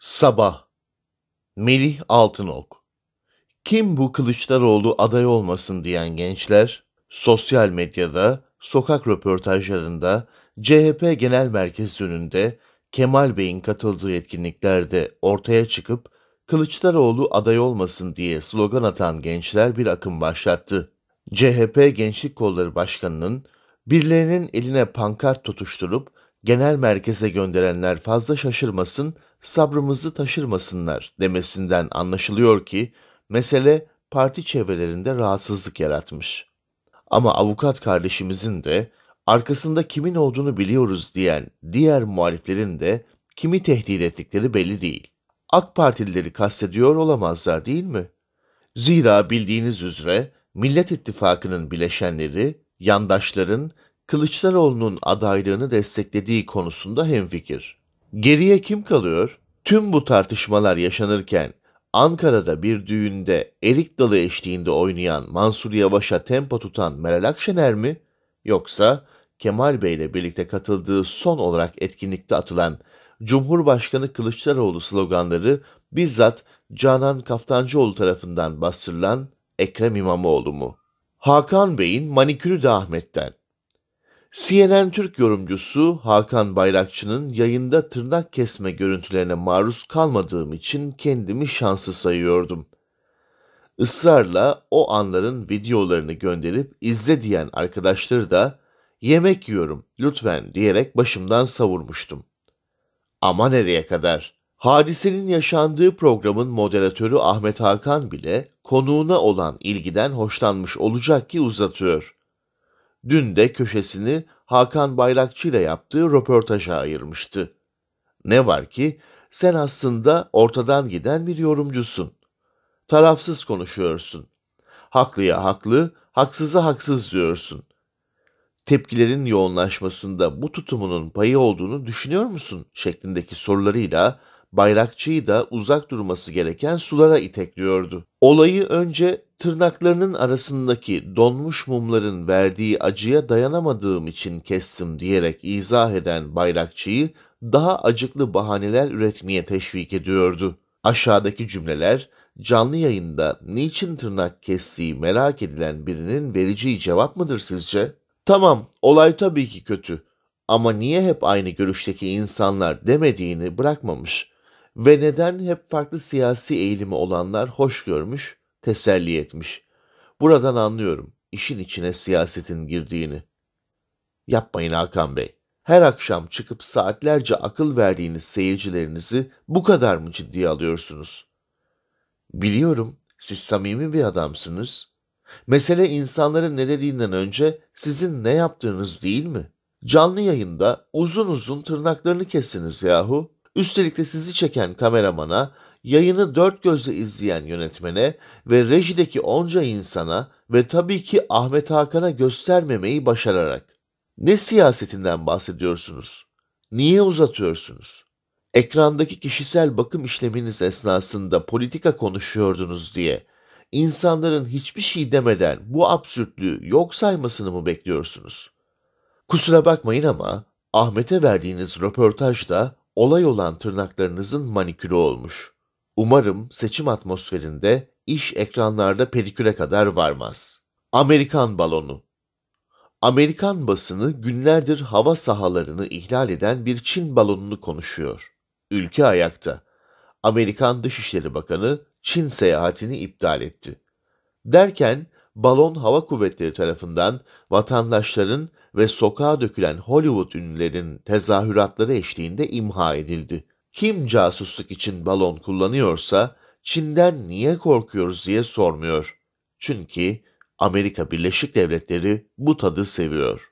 Sabah Melih Altınok Kim bu Kılıçdaroğlu aday olmasın diyen gençler, sosyal medyada, sokak röportajlarında, CHP Genel Merkez önünde Kemal Bey'in katıldığı etkinliklerde ortaya çıkıp Kılıçdaroğlu aday olmasın diye slogan atan gençler bir akım başlattı. CHP Gençlik Kolları Başkanı'nın birilerinin eline pankart tutuşturup genel merkeze gönderenler fazla şaşırmasın, sabrımızı taşırmasınlar demesinden anlaşılıyor ki mesele parti çevrelerinde rahatsızlık yaratmış. Ama avukat kardeşimizin de arkasında kimin olduğunu biliyoruz diyen diğer muhaliflerin de kimi tehdit ettikleri belli değil. AK Partilileri kastediyor olamazlar değil mi? Zira bildiğiniz üzere Millet İttifakı'nın bileşenleri, yandaşların Kılıçdaroğlu'nun adaylığını desteklediği konusunda hemfikir. Geriye kim kalıyor? Tüm bu tartışmalar yaşanırken Ankara'da bir düğünde erik dalı eşliğinde oynayan Mansur Yavaş'a tempo tutan Meral Akşener mi? Yoksa Kemal Bey ile birlikte katıldığı son olarak etkinlikte atılan Cumhurbaşkanı Kılıçdaroğlu sloganları bizzat Canan Kaftancıoğlu tarafından bastırılan Ekrem İmamoğlu mu? Hakan Bey'in manikürü de Ahmet'ten, CNN Türk yorumcusu Hakan Bayrakçı'nın yayında tırnak kesme görüntülerine maruz kalmadığım için kendimi şanslı sayıyordum. Israrla o anların videolarını gönderip izle diyen arkadaşları da yemek yiyorum lütfen diyerek başımdan savurmuştum. Ama nereye kadar? Hadisenin yaşandığı programın moderatörü Ahmet Hakan bile konuğuna olan ilgiden hoşlanmış olacak ki uzatıyor.'' dün de köşesini Hakan Bayrakçı ile yaptığı röportaja ayırmıştı. Ne var ki sen aslında ortadan giden bir yorumcusun. Tarafsız konuşuyorsun. Haklıya haklı, haksıza haksız diyorsun. Tepkilerin yoğunlaşmasında bu tutumunun payı olduğunu düşünüyor musun şeklindeki sorularıyla Bayrakçı'yı da uzak durması gereken sulara itekliyordu. Olayı önce Tırnaklarının arasındaki donmuş mumların verdiği acıya dayanamadığım için kestim diyerek izah eden bayrakçıyı daha acıklı bahaneler üretmeye teşvik ediyordu. Aşağıdaki cümleler canlı yayında niçin tırnak kestiği merak edilen birinin vereceği cevap mıdır sizce? Tamam, olay tabii ki kötü ama niye hep aynı görüşteki insanlar demediğini bırakmamış ve neden hep farklı siyasi eğilimi olanlar hoş görmüş teselli etmiş. Buradan anlıyorum işin içine siyasetin girdiğini. Yapmayın Hakan Bey. Her akşam çıkıp saatlerce akıl verdiğiniz seyircilerinizi bu kadar mı ciddiye alıyorsunuz? Biliyorum siz samimi bir adamsınız. Mesele insanların ne dediğinden önce sizin ne yaptığınız değil mi? Canlı yayında uzun uzun tırnaklarını kestiniz yahu. Üstelik de sizi çeken kameramana yayını dört gözle izleyen yönetmene ve rejideki onca insana ve tabii ki Ahmet Hakan'a göstermemeyi başararak. Ne siyasetinden bahsediyorsunuz? Niye uzatıyorsunuz? Ekrandaki kişisel bakım işleminiz esnasında politika konuşuyordunuz diye insanların hiçbir şey demeden bu absürtlüğü yok saymasını mı bekliyorsunuz? Kusura bakmayın ama Ahmet'e verdiğiniz röportajda olay olan tırnaklarınızın manikürü olmuş.'' Umarım seçim atmosferinde iş ekranlarda periküle kadar varmaz. Amerikan balonu Amerikan basını günlerdir hava sahalarını ihlal eden bir Çin balonunu konuşuyor. Ülke ayakta. Amerikan Dışişleri Bakanı Çin seyahatini iptal etti. Derken balon hava kuvvetleri tarafından vatandaşların ve sokağa dökülen Hollywood ünlülerin tezahüratları eşliğinde imha edildi kim casusluk için balon kullanıyorsa Çin'den niye korkuyoruz diye sormuyor. Çünkü Amerika Birleşik Devletleri bu tadı seviyor.